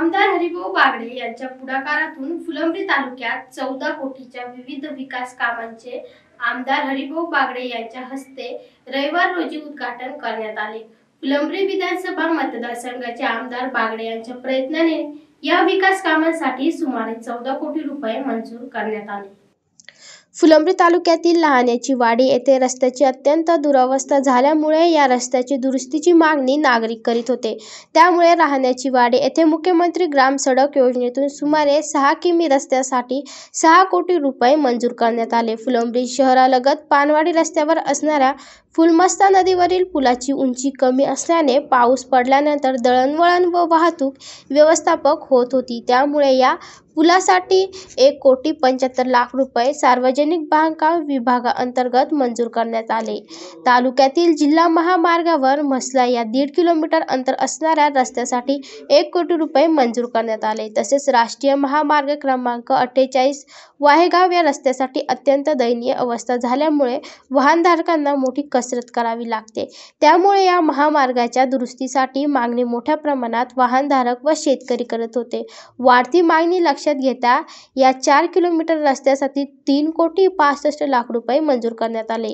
आमदार हरिभाऊ बागडे यांच्या पुढाकारातून फुलंब्री तालुक्यात चौदा कोटीच्या विविध विकास कामांचे आमदार हरिभाऊ बागडे यांच्या हस्ते रविवार रोजी उद्घाटन करण्यात आले फुलंब्री विधानसभा मतदारसंघाचे आमदार बागडे यांच्या प्रयत्नाने या विकास कामांसाठी सुमारे चौदा कोटी रुपये मंजूर करण्यात आले फुलंब्री तालुक्यातील लहाण्याची वाडी येथे रस्त्याची अत्यंत दुरावस्था झाल्यामुळे या रस्त्याची दुरुस्तीची मागणी नागरिक करीत होते त्यामुळे राहण्याची वाडी येथे मुख्यमंत्री ग्राम सडक योजनेतून सुमारे सहा किमी रस्त्यासाठी सहा कोटी रुपये मंजूर करण्यात आले फुलंब्री शहरालगत पानवाडी रस्त्यावर असणाऱ्या फुलमस्ता नदीवरील पुलाची उंची कमी असल्याने पाऊस पडल्यानंतर दळणवळण व वाहतूक व्यवस्थापक होत होती त्यामुळे या पुलासाठी एक कोटी पंच्याहत्तर लाख रुपये सार्वजनिक बांधकाम विभागाअंतर्गत मंजूर करण्यात आले तालुक्यातील जिल्हा महामार्गावर म्हसला या दीड किलोमीटर अंतर असणाऱ्या रस्त्यासाठी एक कोटी रुपये मंजूर करण्यात आले तसेच राष्ट्रीय महामार्ग क्रमांक अठ्ठेचाळीस वाहेगाव या रस्त्यासाठी अत्यंत दयनीय अवस्था झाल्यामुळे वाहनधारकांना मोठी कसरत करावी लागते त्यामुळे या महामार्गाच्या दुरुस्तीसाठी मागणी मोठ्या प्रमाणात वाहनधारक व शेतकरी करत होते वाढती मागणी लक्ष लक्षात घेता या चार किलोमीटर रस्त्यासाठी तीन कोटी पासष्ट लाख रुपये मंजूर करण्यात आले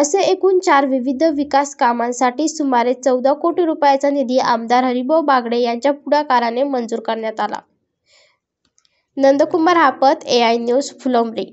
असे एकूण चार विविध विकास कामांसाठी सुमारे चौदा कोटी रुपयाचा निधी आमदार हरिभाऊ बागडे यांच्या पुढाकाराने मंजूर करण्यात आला Nandkumar Hapat A I news Phulambri